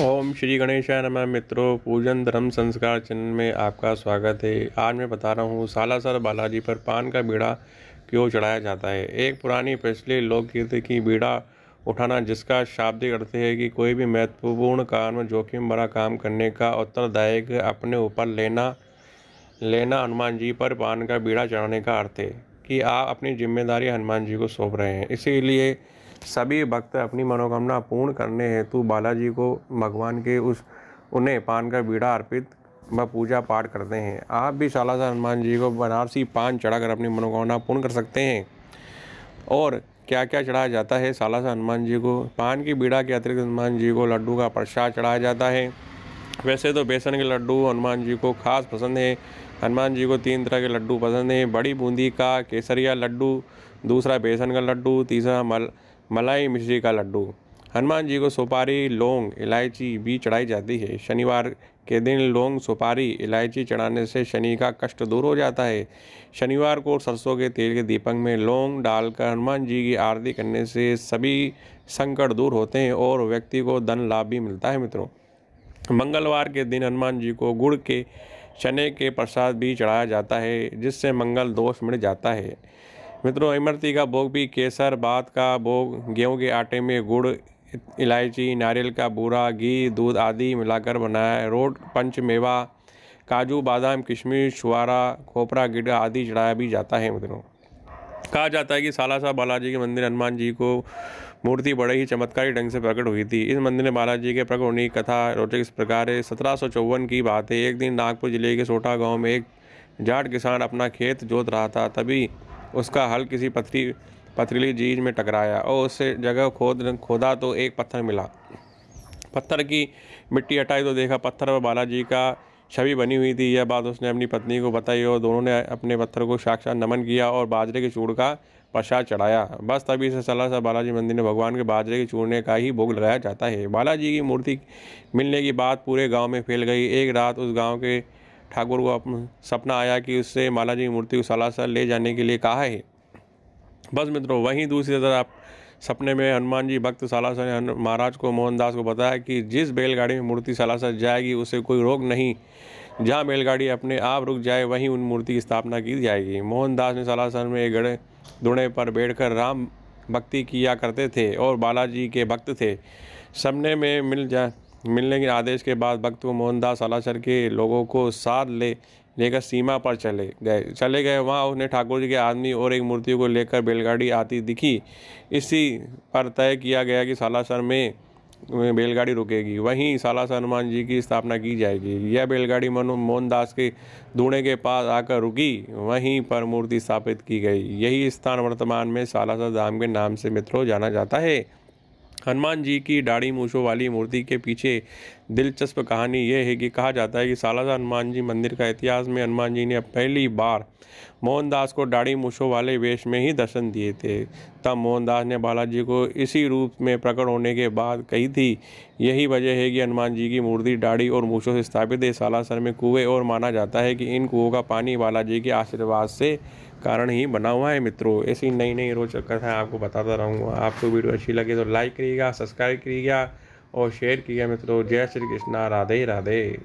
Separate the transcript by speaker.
Speaker 1: ओम श्री गणेशाय नमः मित्रों पूजन धर्म संस्कार चैनल में आपका स्वागत है आज मैं बता रहा हूँ सालासर बालाजी पर पान का बीड़ा क्यों चढ़ाया जाता है एक पुरानी फैसले लोक कीर्ति की बीड़ा उठाना जिसका शाब्दिक अर्थ है कि कोई भी महत्वपूर्ण काम जोखिम भरा काम करने का उत्तरदायक अपने ऊपर लेना लेना हनुमान जी पर पान का बीड़ा चढ़ाने का अर्थ है कि आप अपनी जिम्मेदारी हनुमान जी को सौंप रहे हैं इसीलिए सभी भक्त अपनी मनोकामना पूर्ण करने हेतु बालाजी को भगवान के उस उन्हें पान का बीड़ा अर्पित व पूजा पाठ करते हैं आप भी शालाजा हनुमान जी को बनारसी पान चढ़ाकर अपनी मनोकामना पूर्ण कर सकते हैं और क्या क्या चढ़ाया जाता है सालासा हनुमान जी को पान की बीड़ा के अतिरिक्त हनुमान जी को लड्डू का प्रसाद चढ़ाया जाता है वैसे तो बेसन के लड्डू हनुमान जी को खास पसंद है हनुमान जी को तीन तरह के लड्डू पसंद हैं बड़ी बूंदी का केसरिया लड्डू दूसरा बेसन का लड्डू तीसरा मल मलाई मिश्री का लड्डू हनुमान जी को सुपारी लौंग इलायची भी चढ़ाई जाती है शनिवार के दिन लौंग सुपारी इलायची चढ़ाने से शनि का कष्ट दूर हो जाता है शनिवार को सरसों के तेल के दीपक में लौंग डालकर हनुमान जी की आरती करने से सभी संकट दूर होते हैं और व्यक्ति को धन लाभ भी मिलता है मित्रों मंगलवार के दिन हनुमान जी को गुड़ के चने के प्रसाद भी चढ़ाया जाता है जिससे मंगल दोष मिट जाता है मित्रों इमरती का भोग भी केसर बात का भोग गेहूं के आटे में गुड़ इलायची नारियल का बूरा घी दूध आदि मिलाकर बनाया रोट पंच मेवा काजू बादाम किशमिश छुआरा खोपरा गिडा आदि चढ़ाया भी जाता है मित्रों कहा जाता है कि सालासा बालाजी के मंदिर हनुमान जी को मूर्ति बड़े ही चमत्कारी ढंग से प्रकट हुई थी इस मंदिर में बालाजी के प्रकट होने की कथा रोचक इस प्रकार है सत्रह की बात है एक दिन नागपुर जिले के सोटा गाँव में एक जाट किसान अपना खेत जोत रहा था तभी उसका हल किसी पथरी पथरीली चीज में टकराया और उससे जगह खोद खोदा तो एक पत्थर मिला पत्थर की मिट्टी हटाई तो देखा पत्थर पर बालाजी का छवि बनी हुई थी यह बात उसने अपनी पत्नी को बताई और दोनों ने अपने पत्थर को साक्षात नमन किया और बाजरे के चूड़ का प्रसाद चढ़ाया बस तभी से सा बालाजी मंदिर में भगवान के बाजरे के चूड़ने का ही भोग लगाया जाता है बालाजी की मूर्ति मिलने की बात पूरे गांव में फैल गई एक रात उस गांव के ठाकुर को सपना आया कि उससे मालाजी की मूर्ति को सलासर ले जाने के लिए कहा है बस मित्रों वहीं दूसरी तरफ सपने में हनुमान जी भक्त सलासर ने महाराज को मोहनदास को बताया कि जिस बैलगाड़ी में मूर्ति सलासर जाएगी उसे कोई रोक नहीं जहाँ बैलगाड़ी अपने आप रुक जाए वहीं उन मूर्ति की स्थापना की जाएगी मोहनदास ने सलासर में गड़े दुड़े पर बैठकर राम भक्ति किया करते थे और बालाजी के भक्त थे सपने में मिल जा मिलने के आदेश के बाद भक्त को मोहनदास सालासर के लोगों को साथ ले लेकर सीमा पर चले गए चले गए वहाँ उन्हें ठाकुर जी के आदमी और एक मूर्ति को लेकर बैलगाड़ी आती दिखी इसी पर तय किया गया कि सालासर में बैलगाड़ी रुकेगी वहीं सालासर हनुमान जी की स्थापना की जाएगी यह बैलगाड़ी मनु मोहनदास के दूड़े के पास आकर रुकी वहीं पर मूर्ति स्थापित की गई यही स्थान वर्तमान में सालासर धाम के नाम से मित्रों जाना जाता है हनुमान जी की दाढ़ी मूछों वाली मूर्ति के पीछे दिलचस्प कहानी यह है कि कहा जाता है कि सालासर हनुमान जी मंदिर का इतिहास में हनुमान जी ने पहली बार मोहनदास को दाढ़ी मूछों वाले वेश में ही दर्शन दिए थे तब मोहनदास ने बालाजी को इसी रूप में प्रकट होने के बाद कही थी यही वजह है कि हनुमान जी की मूर्ति दाढ़ी और मूछों से स्थापित है सालासर में कुएँ और माना जाता है कि इन कुओं का पानी बालाजी के आशीर्वाद से कारण ही बना हुआ है मित्रों ऐसी नई नई रोचक कथाएँ आपको बताता रहूँगा आपको वीडियो अच्छी लगे तो लाइक करिएगा सब्सक्राइब करिएगा और शेयर किया मित्रों जय श्री कृष्णा राधे राधे